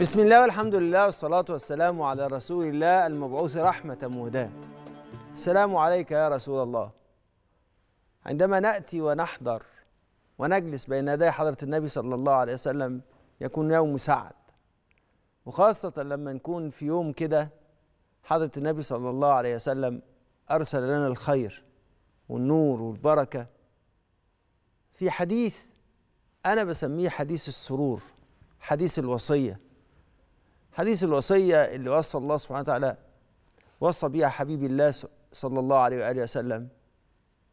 بسم الله والحمد لله والصلاة والسلام على رسول الله المبعوث رحمة مهداة السلام عليك يا رسول الله عندما نأتي ونحضر ونجلس بين يدي حضرة النبي صلى الله عليه وسلم يكون يوم سعد وخاصة لما نكون في يوم كده حضرة النبي صلى الله عليه وسلم أرسل لنا الخير والنور والبركة في حديث أنا بسميه حديث السرور حديث الوصية حديث الوصية اللي وصى الله سبحانه وتعالى وصى بها حبيب الله صلى الله عليه وآله وسلم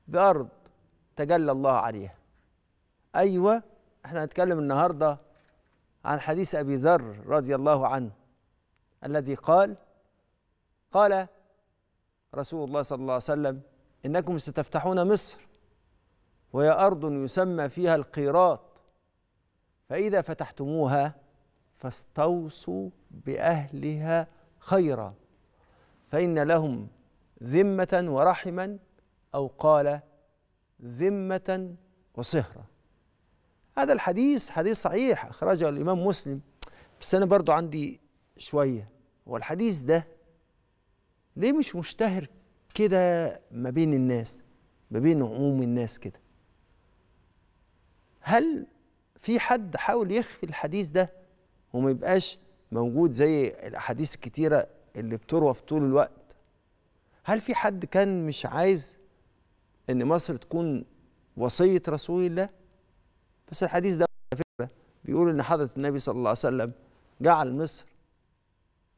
بأرض تجلى الله عليها أيوة احنا هنتكلم النهاردة عن حديث أبي ذر رضي الله عنه الذي قال قال رسول الله صلى الله عليه وسلم إنكم ستفتحون مصر وهي أرض يسمى فيها القيراط فإذا فتحتموها فاستوصوا باهلها خيرا فان لهم ذمه ورحما او قال ذمه وصهرا هذا الحديث حديث صحيح اخرجه الامام مسلم بس انا برضو عندي شويه هو الحديث ده ليه مش مشتهر كده ما بين الناس ما بين عموم الناس كده هل في حد حاول يخفي الحديث ده وما يبقاش موجود زي الاحاديث الكتيره اللي بتروى في طول الوقت هل في حد كان مش عايز ان مصر تكون وصيه رسول الله بس الحديث ده فكره بيقول ان حضره النبي صلى الله عليه وسلم جعل مصر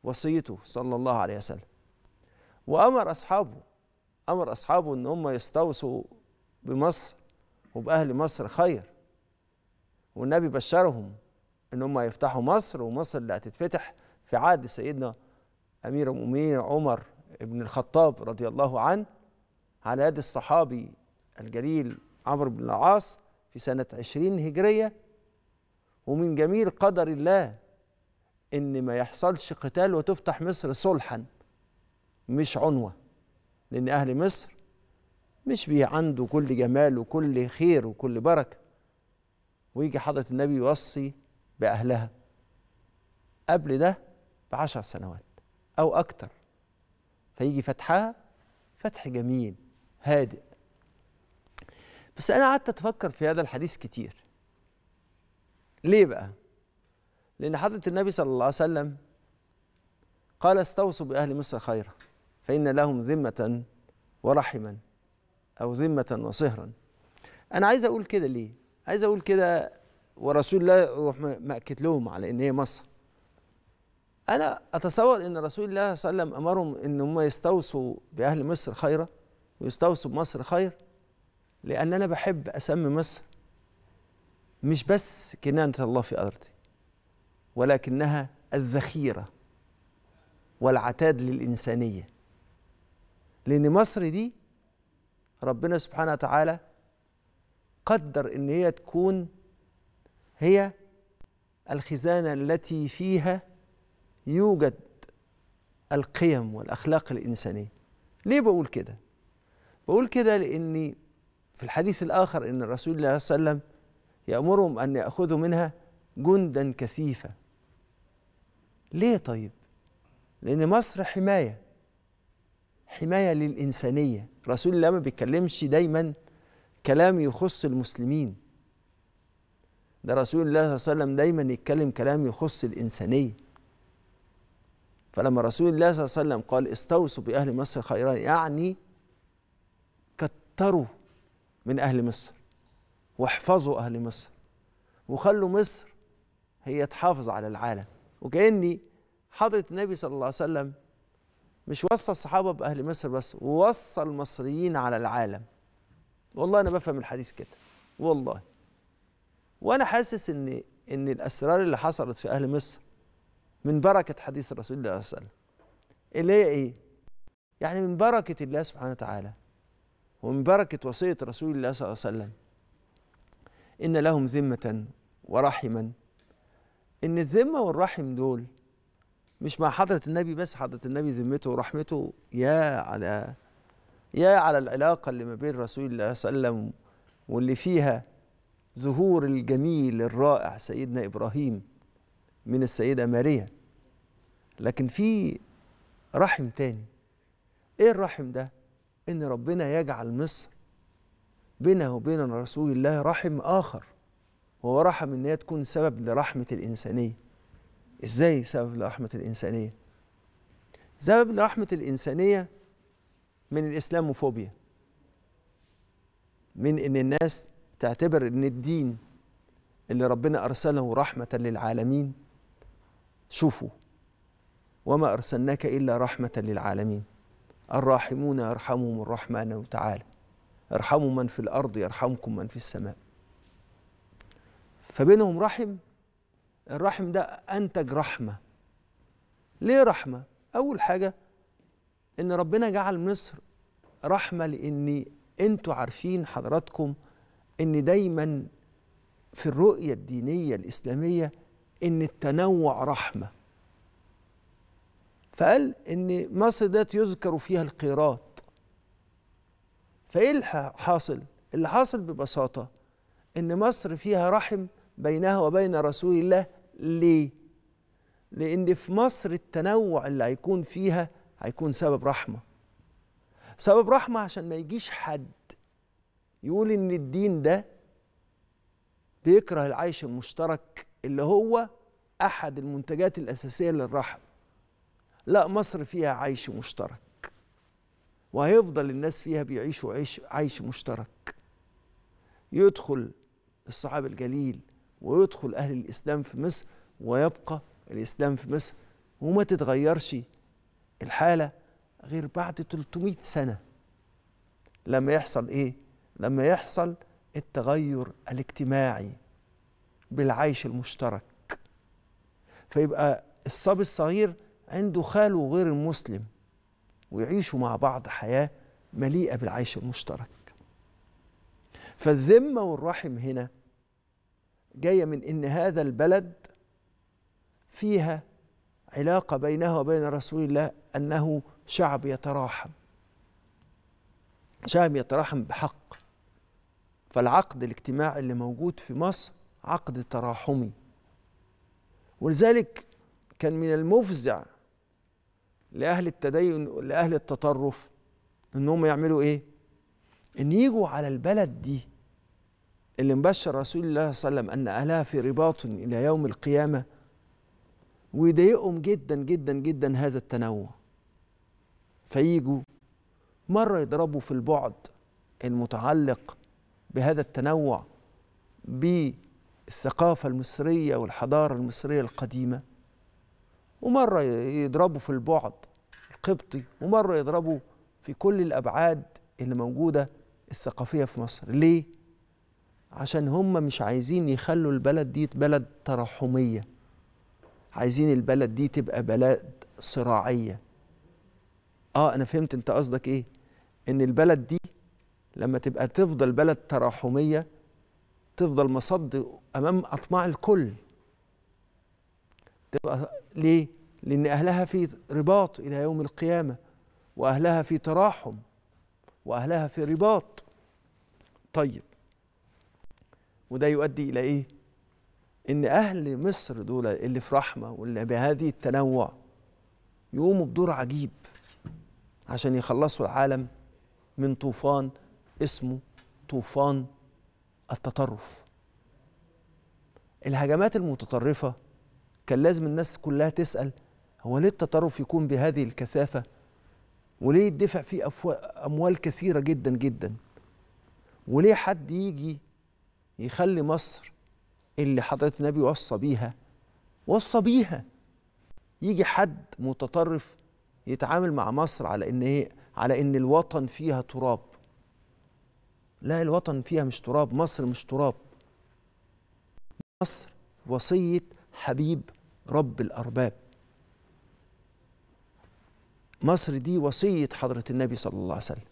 وصيته صلى الله عليه وسلم وامر اصحابه امر اصحابه ان هم يستوصوا بمصر وباهل مصر خير والنبي بشرهم ان هم يفتحوا مصر ومصر اللي هتتفتح في عهد سيدنا امير المؤمنين عمر بن الخطاب رضي الله عنه على يد الصحابي الجليل عمرو بن العاص في سنة 20 هجرية ومن جميل قدر الله إن ما يحصلش قتال وتفتح مصر صلحا مش عنوة لأن أهل مصر مش بيه عنده كل جمال وكل خير وكل بركة ويجي حضرة النبي يوصي بأهلها قبل ده بعشر سنوات أو أكتر فيجي فتحها فتح جميل هادئ بس أنا قعدت أتفكر في هذا الحديث كتير ليه بقى؟ لأن حضرة النبي صلى الله عليه وسلم قال استوصوا بأهل مصر خيرا فإن لهم ذمة ورحما أو ذمة وصهرا أنا عايز أقول كده ليه؟ عايز أقول كده ورسول الله يروح اكد لهم على ان هي مصر انا اتصور ان رسول الله صلى الله عليه وسلم امرهم ان هم يستوصوا باهل مصر خيرا ويستوصوا بمصر خير لان انا بحب اسمي مصر مش بس كنانه الله في ارضي ولكنها الذخيره والعتاد للانسانيه لان مصر دي ربنا سبحانه وتعالى قدر ان هي تكون هي الخزانه التي فيها يوجد القيم والاخلاق الانسانيه ليه بقول كده بقول كده لاني في الحديث الاخر ان الرسول صلى الله عليه وسلم يامرهم ان ياخذوا منها جندا كثيفه ليه طيب لان مصر حمايه حمايه للانسانيه رسول الله ما بيتكلمش دايما كلام يخص المسلمين ده رسول الله صلى الله عليه وسلم دايما يتكلم كلام يخص الإنسانية فلما رسول الله صلى الله عليه وسلم قال استوصوا بأهل مصر خيرا يعني كتروا من أهل مصر واحفظوا أهل مصر وخلوا مصر هي تحافظ على العالم وكأني حضرة النبي صلى الله عليه وسلم مش وصى الصحابة بأهل مصر بس ووصى المصريين على العالم والله أنا بفهم الحديث كده والله وانا حاسس ان ان الاسرار اللي حصلت في اهل مصر من بركه حديث رسول الله صلى الله عليه وسلم اللي هي ايه يعني من بركه الله سبحانه وتعالى ومن بركه وصيه رسول الله صلى الله عليه وسلم ان لهم ذمه ورحما ان الذمه والرحم دول مش مع حضره النبي بس حضره النبي ذمته ورحمته يا على يا على العلاقه اللي ما بين رسول الله صلى الله عليه وسلم واللي فيها ظهور الجميل الرائع سيدنا إبراهيم من السيدة ماريا لكن في رحم تاني ايه الرحم ده ان ربنا يجعل مصر بينه وبين رسول الله رحم اخر وهو رحم ان هي تكون سبب لرحمه الانسانيه ازاي سبب لرحمه الانسانيه سبب لرحمه الانسانيه من الاسلاموفوبيا من ان الناس تعتبر ان الدين اللي ربنا ارسله رحمه للعالمين شوفوا وما ارسلناك الا رحمه للعالمين الراحمون يرحمهم الرحمن تعالى ارحموا من في الارض يرحمكم من في السماء فبينهم رحم الرحم ده انتج رحمه ليه رحمه اول حاجه ان ربنا جعل مصر رحمه لان انتوا عارفين حضراتكم ان دايما في الرؤيه الدينيه الاسلاميه ان التنوع رحمه فقال ان مصر ديت يذكر فيها القيراط فايه حاصل اللي حاصل ببساطه ان مصر فيها رحم بينها وبين رسول الله ليه لان في مصر التنوع اللي هيكون فيها هيكون سبب رحمه سبب رحمه عشان ما يجيش حد يقول ان الدين ده بيكره العيش المشترك اللي هو احد المنتجات الاساسيه للرحم لا مصر فيها عيش مشترك وهيفضل الناس فيها بيعيشوا عيش عيش مشترك يدخل الصحابه الجليل ويدخل اهل الاسلام في مصر ويبقى الاسلام في مصر وما تتغيرش الحاله غير بعد 300 سنه لما يحصل ايه لما يحصل التغير الاجتماعي بالعيش المشترك فيبقى الصبي الصغير عنده خاله غير المسلم ويعيشوا مع بعض حياة مليئة بالعيش المشترك فالذمة والرحم هنا جاية من إن هذا البلد فيها علاقة بينها وبين رسول الله أنه شعب يتراحم شعب يتراحم بحق فالعقد الاجتماعي اللي موجود في مصر عقد تراحمي ولذلك كان من المفزع لأهل التدين لأهل التطرف إنهم يعملوا إيه؟ إن يجوا على البلد دي اللي مبشر رسول الله صلى الله عليه وسلم أن أهلها في رباط إلى يوم القيامة ويضايقهم جدا جدا جدا هذا التنوع فيجوا مرة يضربوا في البعد المتعلق بهذا التنوع بالثقافة المصرية والحضارة المصرية القديمة ومرة يضربوا في البعد القبطي ومرة يضربوا في كل الأبعاد اللي موجودة الثقافية في مصر ليه؟ عشان هم مش عايزين يخلوا البلد دي بلد تراحمية عايزين البلد دي تبقى بلد صراعية اه انا فهمت انت قصدك ايه ان البلد دي لما تبقى تفضل بلد تراحمية تفضل مصد أمام أطماع الكل تبقى ليه؟ لأن أهلها في رباط إلى يوم القيامة وأهلها في تراحم وأهلها في رباط طيب وده يؤدي إلى إيه؟ إن أهل مصر دول اللي في رحمة واللي بهذه التنوع يقوموا بدور عجيب عشان يخلصوا العالم من طوفان اسمه طوفان التطرف الهجمات المتطرفة كان لازم الناس كلها تسأل هو ليه التطرف يكون بهذه الكثافة وليه يدفع فيه أموال كثيرة جدا جدا وليه حد يجي يخلي مصر اللي حضرة النبي وصى بيها وصى بيها يجي حد متطرف يتعامل مع مصر على ان هي على ان الوطن فيها تراب لا الوطن فيها مش تراب مصر مش تراب مصر وصية حبيب رب الأرباب مصر دي وصية حضرة النبي صلى الله عليه وسلم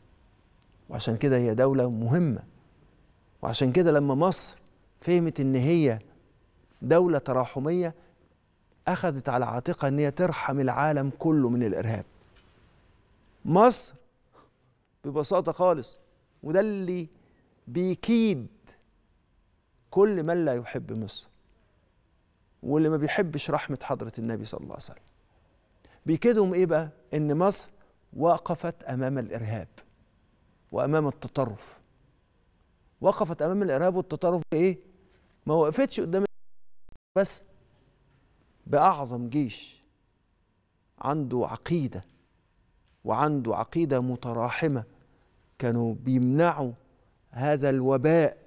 وعشان كده هي دولة مهمة وعشان كده لما مصر فهمت إن هي دولة تراحمية أخذت على عاتقها إن هي ترحم العالم كله من الإرهاب مصر ببساطة خالص وده اللي بيكيد كل من لا يحب مصر واللي ما بيحبش رحمة حضرة النبي صلى الله عليه وسلم بيكيدهم إيه بقى؟ إن مصر وقفت أمام الإرهاب وأمام التطرف وقفت أمام الإرهاب والتطرف بإيه؟ ما وقفتش قدام بس بأعظم جيش عنده عقيدة وعنده عقيدة متراحمة كانوا بيمنعوا هذا الوباء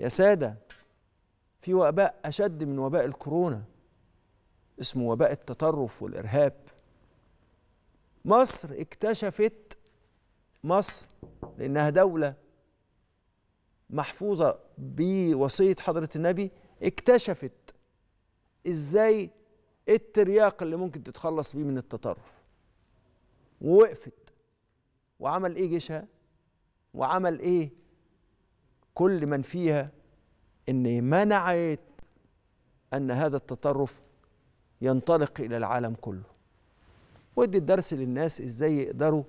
يا ساده في وباء اشد من وباء الكورونا اسمه وباء التطرف والارهاب مصر اكتشفت مصر لانها دوله محفوظه بوصيه حضره النبي اكتشفت ازاي الترياق اللي ممكن تتخلص بيه من التطرف ووقفت وعمل ايه جيشها وعمل ايه كل من فيها ان منعت ان هذا التطرف ينطلق الى العالم كله ودي الدرس للناس ازاي يقدروا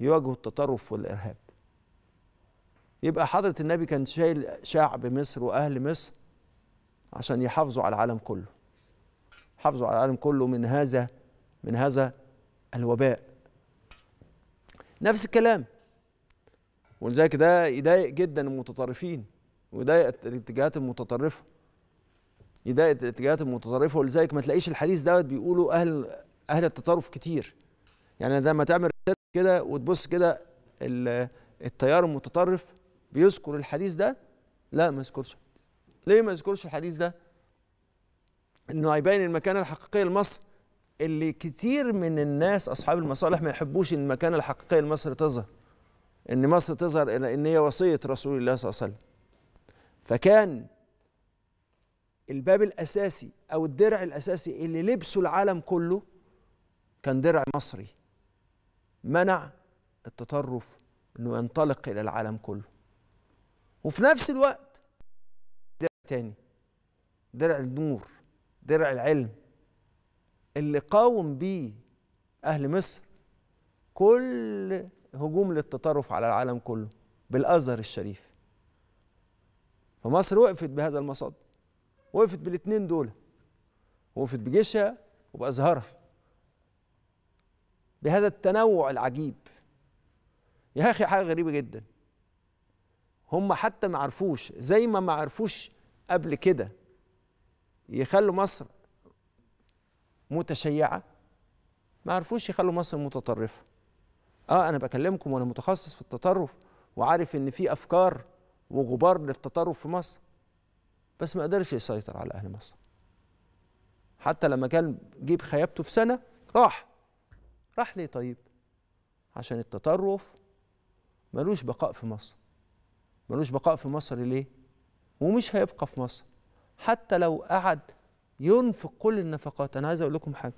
يواجهوا التطرف والارهاب يبقى حضرة النبي كان شايل شعب مصر واهل مصر عشان يحافظوا على العالم كله حافظوا على العالم كله من هذا من هذا الوباء نفس الكلام ولذلك ده يضايق جدا المتطرفين ويضايق الاتجاهات المتطرفه يضايق الاتجاهات المتطرفه ولذلك ما تلاقيش الحديث دوت بيقولوا اهل اهل التطرف كتير يعني لما تعمل كده وتبص كده التيار المتطرف بيذكر الحديث ده لا ما يذكرش ليه ما يذكرش الحديث ده انه هيبين المكانه الحقيقيه لمصر اللي كتير من الناس اصحاب المصالح ما يحبوش المكانه الحقيقيه لمصر تظهر ان مصر تظهر الى ان هي وصيه رسول الله صلى الله عليه وسلم فكان الباب الاساسي او الدرع الاساسي اللي لبسه العالم كله كان درع مصري منع التطرف انه ينطلق الى العالم كله وفي نفس الوقت درع تاني درع النور درع العلم اللي قاوم بيه اهل مصر كل هجوم للتطرف على العالم كله بالازهر الشريف فمصر وقفت بهذا المصاد وقفت بالاثنين دول وقفت بجيشها وبازهرها بهذا التنوع العجيب يا اخي حاجه غريبه جدا هم حتى ما عرفوش زي ما ما عرفوش قبل كده يخلوا مصر متشيعه ما عرفوش يخلوا مصر متطرفه اه انا بكلمكم وانا متخصص في التطرف وعارف ان في افكار وغبار للتطرف في مصر بس ما قدرش يسيطر على اهل مصر حتى لما كان جيب خيابته في سنه راح راح ليه طيب عشان التطرف ملوش بقاء في مصر ملوش بقاء في مصر ليه ومش هيبقى في مصر حتى لو قعد ينفق كل النفقات انا عايز اقول لكم حاجه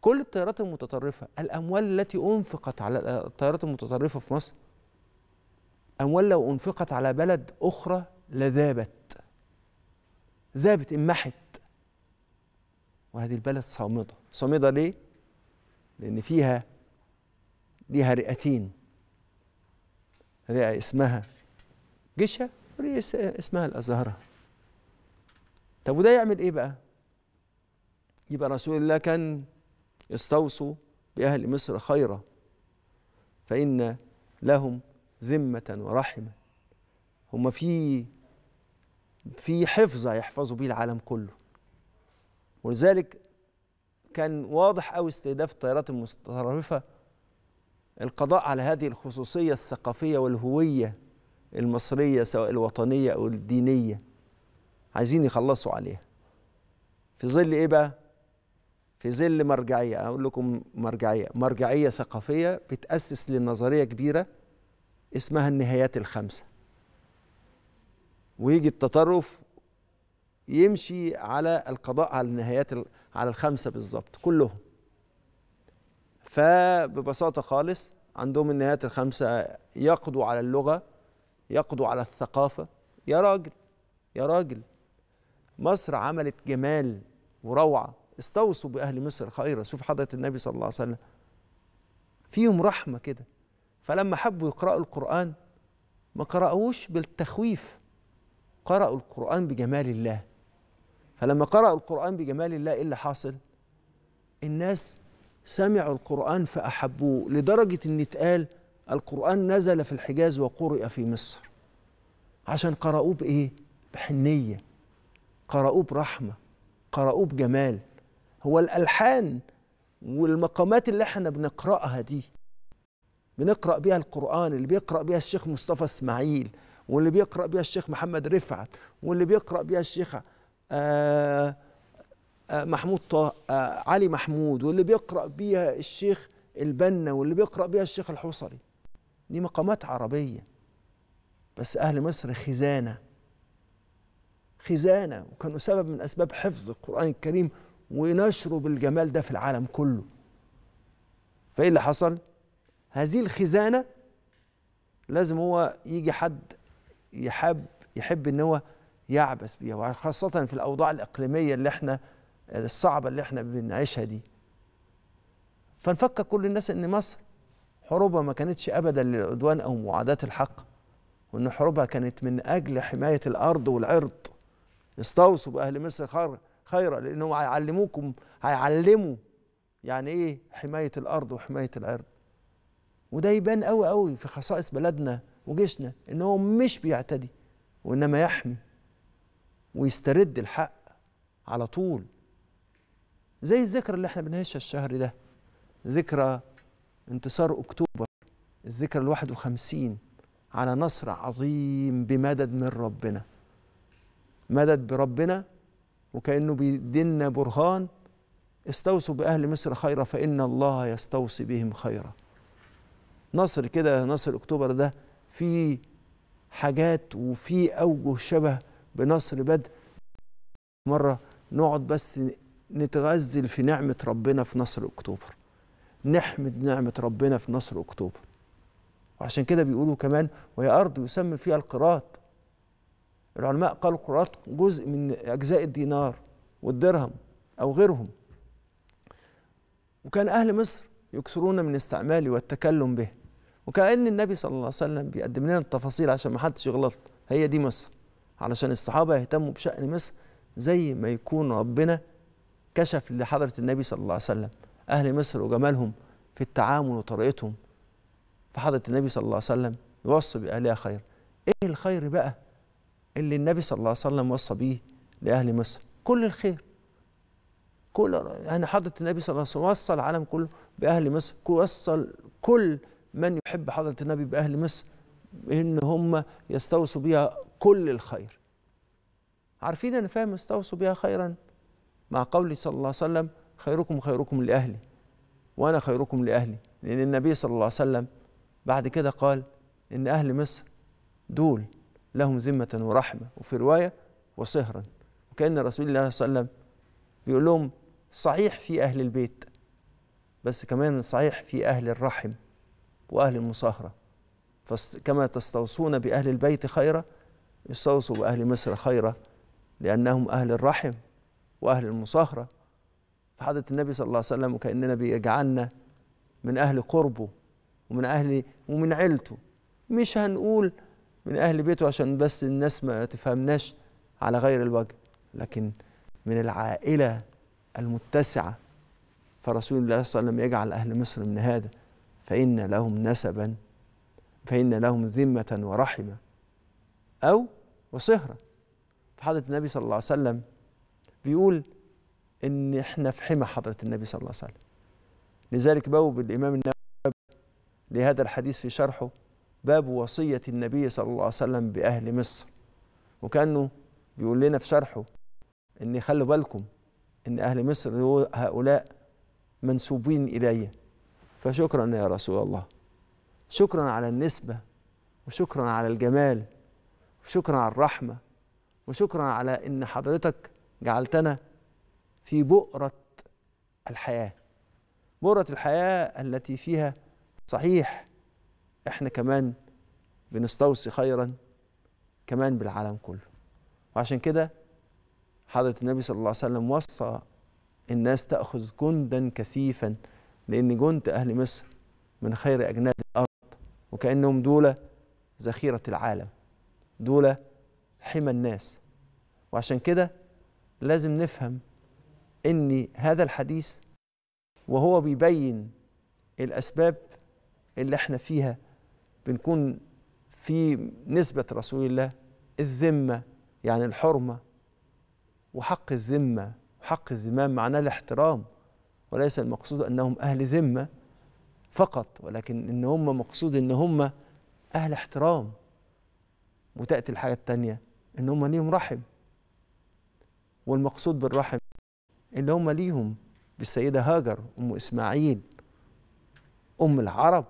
كل الطيارات المتطرفة الأموال التي أنفقت على الطيارات المتطرفة في مصر أموال لو أنفقت على بلد أخرى لذابت ذابت انمحت وهذه البلد صامدة صامدة ليه؟ لأن فيها ليها رئتين رئة اسمها جشة ورئة اسمها الأزهرة طب وده يعمل إيه بقى؟ يبقى رسول الله كان استوصوا بأهل مصر خيرا فإن لهم ذمة ورحمة هم في في حفظ هيحفظوا بيه العالم كله ولذلك كان واضح أو استهداف الطائرات المتطرفة القضاء على هذه الخصوصية الثقافية والهوية المصرية سواء الوطنية أو الدينية عايزين يخلصوا عليها في ظل إيه بقى؟ في ظل مرجعيه اقول لكم مرجعيه مرجعيه ثقافيه بتاسس لنظريه كبيره اسمها النهايات الخمسه ويجي التطرف يمشي على القضاء على النهايات على الخمسه بالظبط كلهم فببساطه خالص عندهم النهايات الخمسه يقضوا على اللغه يقضوا على الثقافه يا راجل يا راجل مصر عملت جمال وروعه استوصوا باهل مصر خيرا شوف حضره النبي صلى الله عليه وسلم فيهم رحمه كده فلما حبوا يقراوا القران ما قرأوش بالتخويف قرأوا القرآن بجمال الله فلما قرأوا القرآن بجمال الله إيه اللي حاصل؟ الناس سمعوا القرآن فأحبوه لدرجة إن اتقال القرآن نزل في الحجاز وقرئ في مصر عشان قرأوه بإيه؟ بحنية قرأوه برحمة قرأوه بجمال هو الالحان والمقامات اللي احنا بنقراها دي بنقرا بيها القران اللي بيقرا بيها الشيخ مصطفى اسماعيل واللي بيقرا بيها الشيخ محمد رفعت واللي بيقرا بيها الشيخ آه, آه، محمود طه آه، علي محمود واللي بيقرا بيها الشيخ البنا واللي بيقرا بيها الشيخ الحصري دي مقامات عربيه بس اهل مصر خزانه خزانه وكانوا سبب من اسباب حفظ القران الكريم ونشره بالجمال ده في العالم كله فايه اللي حصل هذه الخزانه لازم هو يجي حد يحب يحب ان هو يعبث بيها وخاصه في الاوضاع الاقليميه اللي احنا الصعبه اللي احنا بنعيشها دي فنفكر كل الناس ان مصر حروبها ما كانتش ابدا للعدوان او معاداه الحق وان حروبها كانت من اجل حمايه الارض والعرض استوصوا باهل مصر خارج خيرا لانهم هيعلموكم هيعلموا يعني ايه حمايه الارض وحمايه العرض وده يبان قوي قوي في خصائص بلدنا وجيشنا ان هو مش بيعتدي وانما يحمي ويسترد الحق على طول زي الذكرى اللي احنا بنهشها الشهر ده ذكرى انتصار اكتوبر الذكرى ال 51 على نصر عظيم بمدد من ربنا مدد بربنا وكأنه بيدينا برهان استوصوا بأهل مصر خيرا فإن الله يستوصي بهم خيرا نصر كده نصر أكتوبر ده في حاجات وفي أوجه شبه بنصر بدر مرة نقعد بس نتغزل في نعمة ربنا في نصر أكتوبر نحمد نعمة ربنا في نصر أكتوبر وعشان كده بيقولوا كمان وهي أرض يسمى فيها القراط العلماء قالوا قرارات جزء من أجزاء الدينار والدرهم أو غيرهم وكان أهل مصر يكثرون من استعماله والتكلم به وكأن النبي صلى الله عليه وسلم بيقدم لنا التفاصيل عشان ما حدش يغلط هي دي مصر علشان الصحابة يهتموا بشأن مصر زي ما يكون ربنا كشف لحضرة النبي صلى الله عليه وسلم أهل مصر وجمالهم في التعامل وطريقتهم فحضرة النبي صلى الله عليه وسلم يوصي بأهلها خير إيه الخير بقى اللي النبي صلى الله عليه وسلم وصى بيه لأهل مصر كل الخير كل يعني حضرة النبي صلى الله عليه وسلم وصى العالم كله بأهل مصر وصل كل من يحب حضرة النبي بأهل مصر إن هم يستوصوا بها كل الخير عارفين أنا فاهم استوصوا بها خيرا مع قولي صلى الله عليه وسلم خيركم خيركم لأهلي وأنا خيركم لأهلي لأن النبي صلى الله عليه وسلم بعد كده قال إن أهل مصر دول لهم ذمة ورحمة وفي رواية وصهرا وكأن رسول الله صلى الله عليه وسلم بيقول لهم صحيح في أهل البيت بس كمان صحيح في أهل الرحم وأهل المصاهرة فكما تستوصون بأهل البيت خيرا يستوصوا بأهل مصر خيرا لأنهم أهل الرحم وأهل المصاهرة فحضرة النبي صلى الله عليه وسلم وكأننا بيجعلنا من أهل قربه ومن أهل ومن عيلته مش هنقول من أهل بيته عشان بس الناس ما تفهمناش على غير الوجه لكن من العائلة المتسعة فرسول الله صلى الله عليه وسلم يجعل أهل مصر من هذا فإن لهم نسبا فإن لهم ذمة ورحمة أو وصهرة فحضرة النبي صلى الله عليه وسلم بيقول إن إحنا في حمى حضرة النبي صلى الله عليه وسلم لذلك بوب الإمام النووي لهذا الحديث في شرحه باب وصية النبي صلى الله عليه وسلم بأهل مصر وكأنه بيقول لنا في شرحه إن خلوا بالكم إن أهل مصر هؤلاء منسوبين إلي فشكرا يا رسول الله شكرا على النسبة وشكرا على الجمال وشكرا على الرحمة وشكرا على إن حضرتك جعلتنا في بؤرة الحياة بؤرة الحياة التي فيها صحيح احنا كمان بنستوصي خيرا كمان بالعالم كله وعشان كده حضرة النبي صلى الله عليه وسلم وصى الناس تأخذ جندا كثيفا لأن جند أهل مصر من خير أجناد الأرض وكأنهم دولة ذخيرة العالم دولة حمى الناس وعشان كده لازم نفهم ان هذا الحديث وهو بيبين الاسباب اللي احنا فيها بنكون في نسبة رسول الله الذمة يعني الحرمة وحق الذمة وحق الزمام معناه الاحترام وليس المقصود أنهم أهل ذمة فقط ولكن إن هم مقصود إن هم أهل احترام وتأتي الحاجة التانية إن هم ليهم رحم والمقصود بالرحم إن هم ليهم بالسيدة هاجر أم إسماعيل أم العرب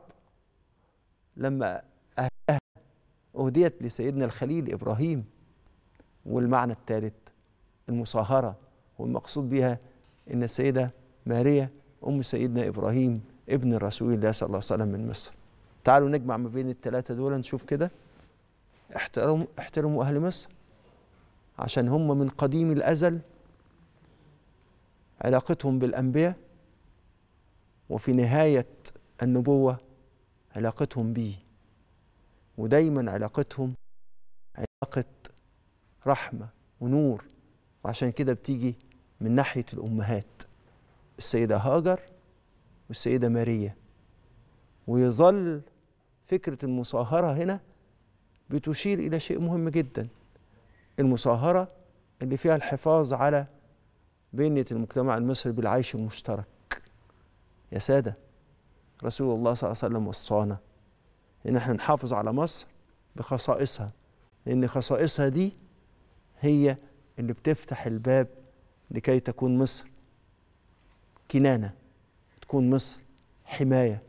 لما أهلها أهديت لسيدنا الخليل إبراهيم والمعنى الثالث المصاهرة والمقصود بها إن السيدة ماريا أم سيدنا إبراهيم ابن رسول الله صلى الله عليه وسلم من مصر تعالوا نجمع ما بين الثلاثة دول نشوف كده احترموا احترموا أهل مصر عشان هم من قديم الأزل علاقتهم بالأنبياء وفي نهاية النبوة علاقتهم بيه ودايما علاقتهم علاقة رحمة ونور وعشان كده بتيجي من ناحية الأمهات السيدة هاجر والسيدة ماريا ويظل فكرة المصاهرة هنا بتشير إلى شيء مهم جدا المصاهرة اللي فيها الحفاظ على بنية المجتمع المصري بالعيش المشترك يا سادة رسول الله صلى الله عليه وسلم وصانا ان احنا نحافظ على مصر بخصائصها لان خصائصها دي هي اللي بتفتح الباب لكي تكون مصر كنانه تكون مصر حمايه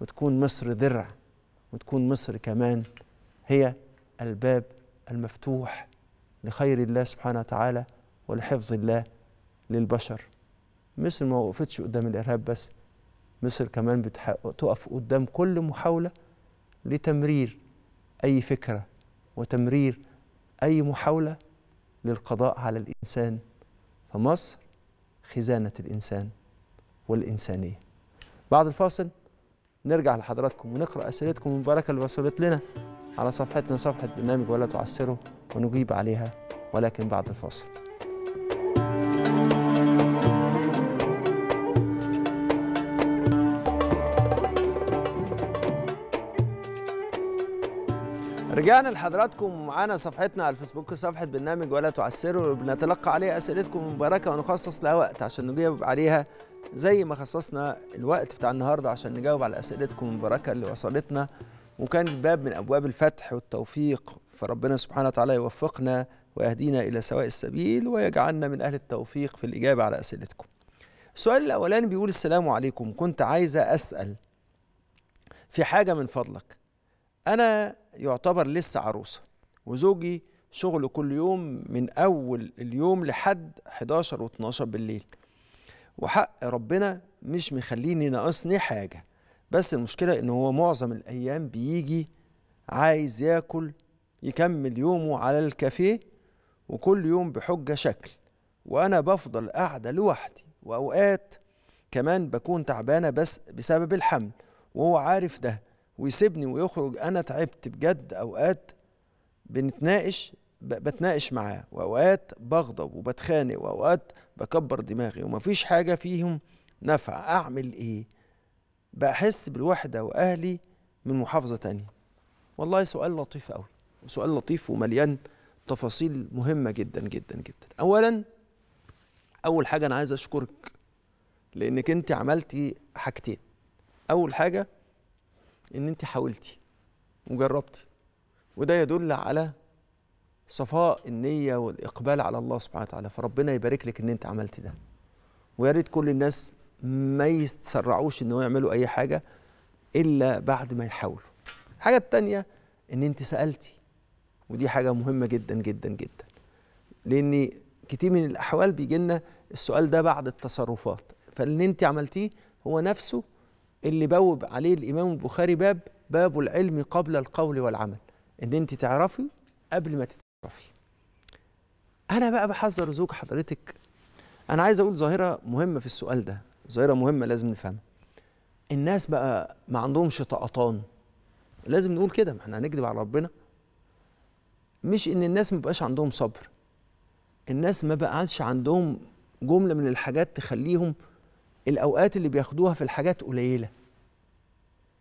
وتكون مصر درع وتكون مصر كمان هي الباب المفتوح لخير الله سبحانه وتعالى ولحفظ الله للبشر مصر ما وقفتش قدام الارهاب بس مصر كمان بتقف قدام كل محاولة لتمرير أي فكرة وتمرير أي محاولة للقضاء على الإنسان فمصر خزانة الإنسان والإنسانية بعد الفاصل نرجع لحضراتكم ونقرأ أسئلتكم المباركة اللي وصلت لنا على صفحتنا صفحة برنامج ولا تعسره ونجيب عليها ولكن بعد الفاصل رجعنا لحضراتكم معانا صفحتنا على الفيسبوك صفحة برنامج ولا تعسروا بنتلقى عليها أسئلتكم المباركة ونخصص لها وقت عشان نجاوب عليها زي ما خصصنا الوقت بتاع النهاردة عشان نجاوب على أسئلتكم المباركة اللي وصلتنا وكان باب من أبواب الفتح والتوفيق فربنا سبحانه وتعالى يوفقنا ويهدينا إلى سواء السبيل ويجعلنا من أهل التوفيق في الإجابة على أسئلتكم السؤال الأولاني بيقول السلام عليكم كنت عايزة أسأل في حاجة من فضلك انا يعتبر لسه عروسه وزوجي شغله كل يوم من اول اليوم لحد 11 و12 بالليل وحق ربنا مش مخليني ناقصني حاجه بس المشكله ان هو معظم الايام بيجي عايز ياكل يكمل يومه على الكافيه وكل يوم بحجه شكل وانا بفضل قاعده لوحدي واوقات كمان بكون تعبانه بس بسبب الحمل وهو عارف ده ويسيبني ويخرج انا تعبت بجد اوقات بنتناقش بتناقش معاه واوقات بغضب وبتخانق واوقات بكبر دماغي ومفيش حاجه فيهم نفع اعمل ايه بحس بالوحده واهلي من محافظه تانية والله سؤال لطيف قوي وسؤال لطيف ومليان تفاصيل مهمه جدا جدا جدا اولا اول حاجه انا عايز اشكرك لانك انت عملتي حاجتين اول حاجه ان انت حاولتي وجربتي وده يدل على صفاء النية والإقبال على الله سبحانه وتعالى فربنا يبارك لك إن أنت عملت ده ويا ريت كل الناس ما يتسرعوش إن هو يعملوا أي حاجة إلا بعد ما يحاولوا الحاجة التانية إن أنت سألتي ودي حاجة مهمة جدا جدا جدا لأن كتير من الأحوال بيجي لنا السؤال ده بعد التصرفات فاللي أنت عملتيه هو نفسه اللي بوب عليه الامام البخاري باب باب العلم قبل القول والعمل ان انت تعرفي قبل ما تتعرفي انا بقى بحذر زوج حضرتك انا عايز اقول ظاهره مهمه في السؤال ده ظاهره مهمه لازم نفهمها الناس بقى ما عندهمش طقطان لازم نقول كده ما احنا هنكذب على ربنا مش ان الناس ما بقاش عندهم صبر الناس ما بقاش عندهم جمله من الحاجات تخليهم الاوقات اللي بياخدوها في الحاجات قليله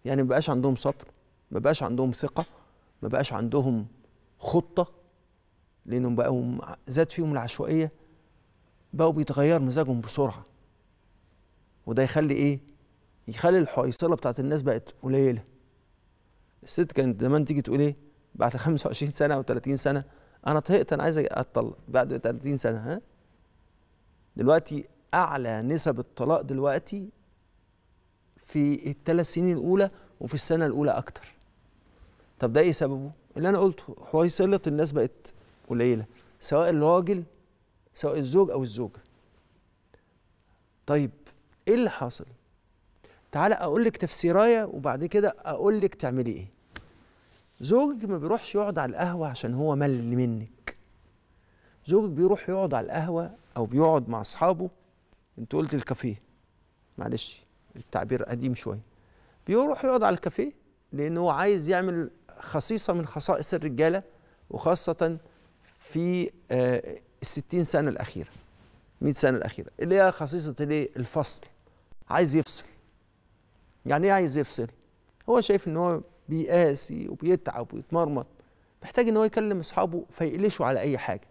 يعني ما بقاش عندهم صبر ما بقاش عندهم ثقه ما بقاش عندهم خطه لانهم بقوا زاد فيهم العشوائيه بقوا بيتغير مزاجهم بسرعه وده يخلي ايه يخلي الحويصله بتاعت الناس بقت قليله الست كانت زمان تيجي تقول ايه بعد 25 سنه او 30 سنه انا طهقت انا عايز اتطلق بعد 30 سنه ها دلوقتي اعلى نسب الطلاق دلوقتي في الثلاث سنين الاولى وفي السنه الاولى اكتر طب ده ايه سببه اللي انا قلته حويصله الناس بقت قليله سواء الراجل سواء الزوج او الزوجه طيب ايه اللي حاصل تعالى اقول لك تفسيرايه وبعد كده اقول لك تعملي ايه زوجك ما بيروحش يقعد على القهوه عشان هو مل منك زوجك بيروح يقعد على القهوه او بيقعد مع اصحابه انت قلت الكافيه معلش التعبير قديم شويه بيروح يقعد على الكافيه لان هو عايز يعمل خصيصه من خصائص الرجاله وخاصه في آه، الستين سنه الاخيره 100 سنه الاخيره اللي هي خصيصه الايه الفصل عايز يفصل يعني ايه عايز يفصل هو شايف ان هو بيقاسي وبيتعب ويتمرمط محتاج ان هو يكلم اصحابه فيقلشوا على اي حاجه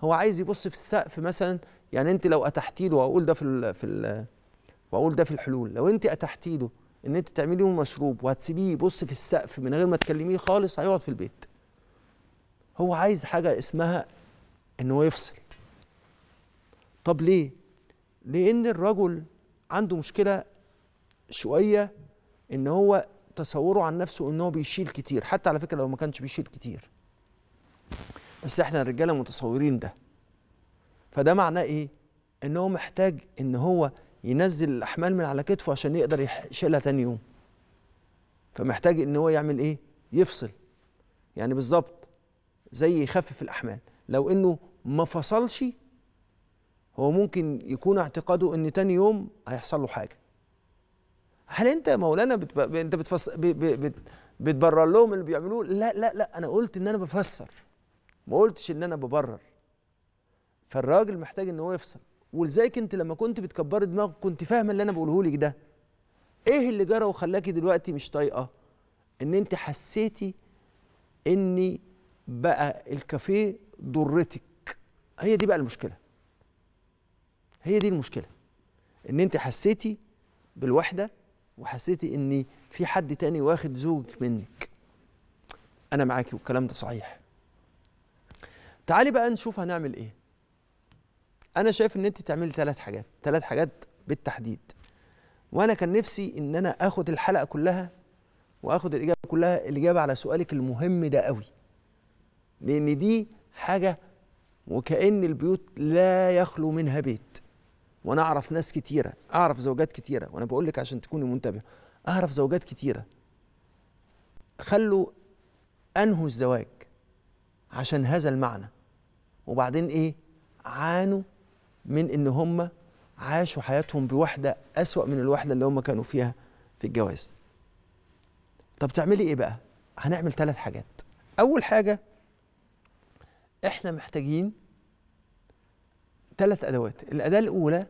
هو عايز يبص في السقف مثلا يعني انت لو اتحتي له واقول ده في الـ في الـ واقول ده في الحلول لو انت اتحتي له ان انت تعملي له مشروب وهتسيبيه يبص في السقف من غير ما تكلميه خالص هيقعد في البيت هو عايز حاجه اسمها ان هو يفصل طب ليه لان الرجل عنده مشكله شويه ان هو تصوره عن نفسه ان هو بيشيل كتير حتى على فكره لو ما كانش بيشيل كتير بس احنا الرجاله متصورين ده فده معناه ايه ان هو محتاج ان هو ينزل الاحمال من على كتفه عشان يقدر يشيلها تاني يوم فمحتاج ان هو يعمل ايه يفصل يعني بالظبط زي يخفف الاحمال لو انه ما فصلش هو ممكن يكون اعتقاده ان تاني يوم هيحصل له حاجه هل انت يا مولانا بتب... انت بتفص... ب... ب... بت... بتبرر لهم اللي بيعملوه لا لا لا انا قلت ان انا بفسر ما قلتش ان انا ببرر فالراجل محتاج ان هو يفصل ولذلك انت لما كنت بتكبري دماغك كنت فاهمه اللي انا بقوله لك ده ايه اللي جرى وخلاكي دلوقتي مش طايقه ان انت حسيتي ان بقى الكافيه ضرتك هي دي بقى المشكله هي دي المشكله ان انت حسيتي بالوحده وحسيتي ان في حد تاني واخد زوجك منك انا معاكي والكلام ده صحيح تعالي بقى نشوف هنعمل ايه انا شايف ان انت تعملي ثلاث حاجات ثلاث حاجات بالتحديد وانا كان نفسي ان انا اخد الحلقه كلها واخد الاجابه كلها الاجابه على سؤالك المهم ده قوي لان دي حاجه وكأن البيوت لا يخلو منها بيت وانا اعرف ناس كتيره اعرف زوجات كتيره وانا بقول لك عشان تكوني منتبهه اعرف زوجات كتيره خلوا انهوا الزواج عشان هذا المعنى وبعدين ايه عانوا من ان هم عاشوا حياتهم بوحده اسوا من الوحده اللي هم كانوا فيها في الجواز طب تعملي ايه بقى هنعمل ثلاث حاجات اول حاجه احنا محتاجين ثلاث ادوات الاداه الاولى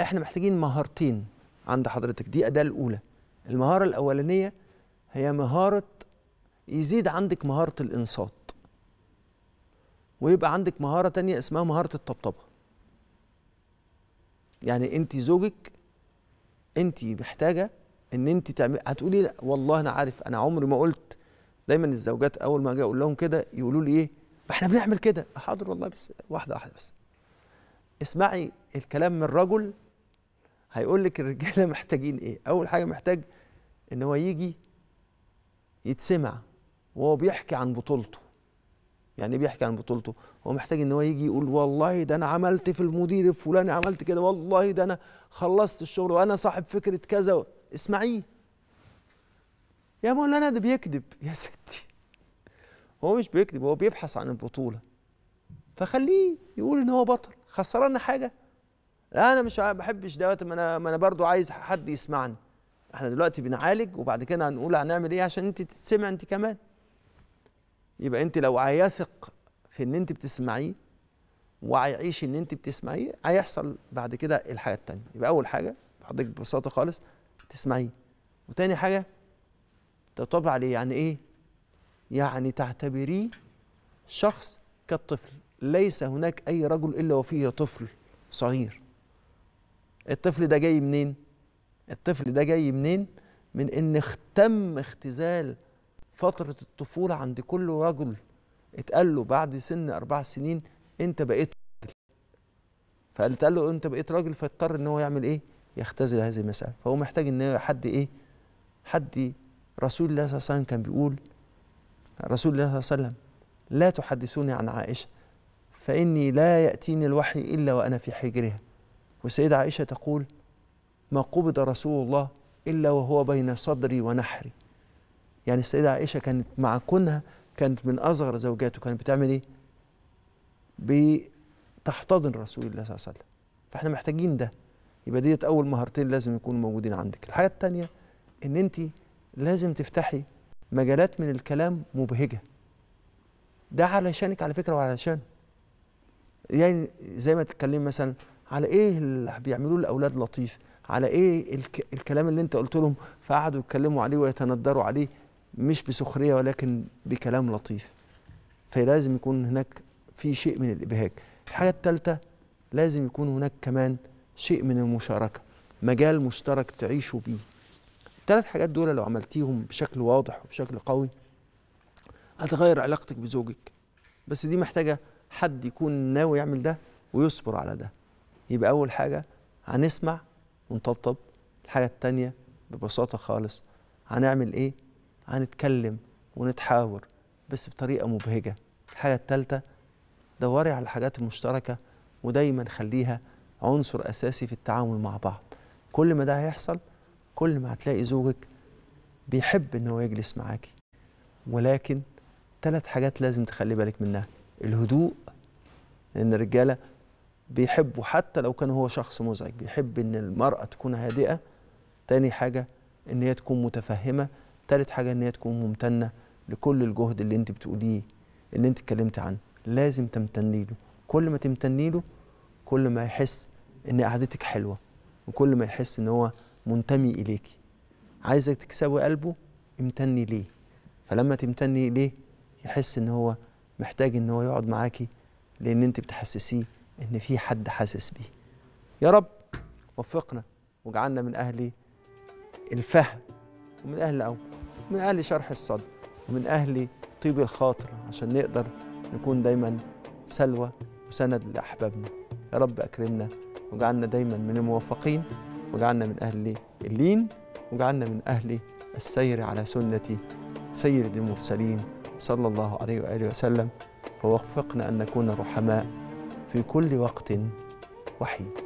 احنا محتاجين مهارتين عند حضرتك دي اداه الاولى المهاره الاولانيه هي مهاره يزيد عندك مهاره الانصات ويبقى عندك مهاره تانية اسمها مهاره الطبطبه يعني انت زوجك انت محتاجه ان انت تعمل هتقولي لا والله انا عارف انا عمري ما قلت دايما الزوجات اول ما اجي اقول لهم كده يقولوا لي ايه ما احنا بنعمل كده حاضر والله بس واحده واحده بس اسمعي الكلام من الرجل هيقول لك الرجاله محتاجين ايه اول حاجه محتاج ان هو يجي يتسمع وهو بيحكي عن بطولته يعني بيحكي عن بطولته هو محتاج ان هو يجي يقول والله ده انا عملت في المدير الفلاني عملت كده والله ده انا خلصت الشغل وانا صاحب فكره كذا اسمعيه يا مولانا ده بيكذب يا ستي هو مش بيكذب هو بيبحث عن البطوله فخليه يقول ان هو بطل خسرنا حاجه لا انا مش ما بحبش دوت ما انا ما انا برضه عايز حد يسمعني احنا دلوقتي بنعالج وبعد كده هنقول هنعمل ايه عشان انت تتسمع انت كمان يبقى انت لو هيثق في ان انت بتسمعيه وهيعيش ان انت بتسمعيه هيحصل بعد كده الحاجه التانيه يبقى اول حاجه حضرتك ببساطه خالص تسمعيه وتاني حاجه تطبع عليه يعني ايه يعني تعتبريه شخص كالطفل ليس هناك اي رجل الا وفيه طفل صغير الطفل ده جاي منين الطفل ده جاي منين من ان اختم اختزال فترة الطفولة عند كل رجل اتقال له بعد سن أربع سنين أنت بقيت راجل فقال له أنت بقيت راجل فاضطر إن هو يعمل إيه؟ يختزل هذه المسألة فهو محتاج إن حد إيه؟ حد رسول الله صلى الله عليه وسلم كان بيقول رسول الله صلى الله عليه وسلم لا تحدثوني عن عائشة فإني لا يأتيني الوحي إلا وأنا في حجرها والسيدة عائشة تقول ما قبض رسول الله إلا وهو بين صدري ونحري يعني السيدة عائشة كانت مع كونها كانت من أصغر زوجاته كانت بتعمل إيه؟ بتحتضن رسول الله صلى الله عليه وسلم فإحنا محتاجين ده يبقى ديت أول مهارتين لازم يكونوا موجودين عندك الحاجة الثانيه إن أنت لازم تفتحي مجالات من الكلام مبهجة ده علشانك على فكرة وعلشان يعني زي ما تتكلم مثلا على ايه اللي بيعملوه الاولاد لطيف على ايه الك... الكلام اللي انت قلت لهم فقعدوا يتكلموا عليه ويتندروا عليه مش بسخريه ولكن بكلام لطيف فلازم يكون هناك في شيء من الابهاج الحاجه الثالثه لازم يكون هناك كمان شيء من المشاركه مجال مشترك تعيشوا بيه الثلاث حاجات دول لو عملتيهم بشكل واضح وبشكل قوي هتغير علاقتك بزوجك بس دي محتاجه حد يكون ناوي يعمل ده ويصبر على ده يبقى اول حاجه هنسمع ونطبطب الحاجه الثانيه ببساطه خالص هنعمل ايه هنتكلم ونتحاور بس بطريقة مبهجة الحاجة التالتة دوري على الحاجات المشتركة ودايما خليها عنصر أساسي في التعامل مع بعض كل ما ده هيحصل كل ما هتلاقي زوجك بيحب ان هو يجلس معاكي ولكن ثلاث حاجات لازم تخلي بالك منها الهدوء لان الرجاله بيحبوا حتى لو كان هو شخص مزعج بيحب ان المراه تكون هادئه تاني حاجه ان هي تكون متفهمه تالت حاجه ان هي تكون ممتنه لكل الجهد اللي انت بتقوليه اللي انت اتكلمت عنه لازم تمتني له كل ما تمتني له كل ما يحس ان قعدتك حلوه وكل ما يحس ان هو منتمي اليكي عايزك تكسبي قلبه امتني ليه فلما تمتني ليه يحس ان هو محتاج ان هو يقعد معاكي لان انت بتحسسيه ان في حد حاسس بيه يا رب وفقنا واجعلنا من اهل الفهم ومن اهل الاول من أهل شرح الصدر ومن أهل طيب الخاطر عشان نقدر نكون دايما سلوى وسند لأحبابنا يا رب أكرمنا وجعلنا دايما من الموفقين وجعلنا من أهل اللين وجعلنا من أهل السير على سنة سيد المرسلين صلى الله عليه وآله وسلم ووفقنا أن نكون رحماء في كل وقت وحيد